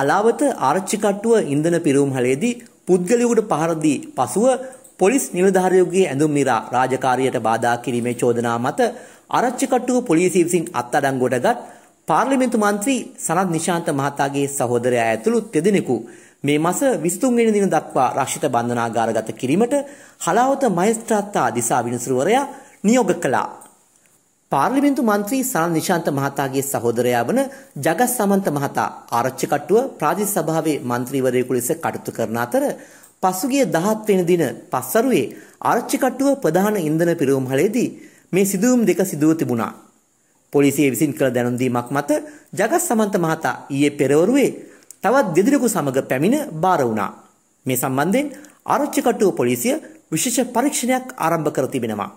හලාවත ආරච්චිකට්ටුව ඉන්ධන පිරවුම් හලේදී පුද්ගලයෙකුට පහර දී පසුව පොලිස් නිලධාරියෙකුගේ ඇඳුම් මිරා රාජකාරියට බාධා කිරීමේ චෝදනා මත ආරච්චිකට්ටුව පොලිසිය විසින් අත්අඩංගුවටගත් පාර්ලිමේන්තු මන්ත්‍රී සනත් නිශාන්ත මහතාගේ සහෝදරයා ඇතුළු දෙදෙනෙකු මේ මස 23 වෙනි දින දක්වා රක්ෂිත බන්ධනාගාරගත කිරීමට හලාවත මහේස්ත්‍රාත්තා දිසා විනිසුරුවරයා නියෝග කළා. පාර්ලිමේන්තු මන්ත්‍රී සරණ නිශාන්ත මහතාගේ සහෝදරයා වන ජගත් සමන්ත මහතා ආරච්චි කට්ටුව ප්‍රාදේශ සභාවේ මන්ත්‍රීවරයෙකු ලෙස කටයුතු කරන අතර පසුගිය 17 වෙනි දින පස්වරුවේ ආරච්චි කට්ටුව ප්‍රධාන ඉන්ධන පිරවුම් හලේදී මේ සිදුවීම් දෙක සිදුව තිබුණා. පොලිසිය විසින් කළ දැනුම් දීමක් මත ජගත් සමන්ත මහතා ඊයේ පෙරවරුවේ තවත් දෙදිරෙකු සමග පැමිණ බාර වුණා. මේ සම්බන්ධයෙන් ආරච්චි කට්ටුව පොලිසිය විශේෂ පරීක්ෂණයක් ආරම්භ කර තිබෙනවා.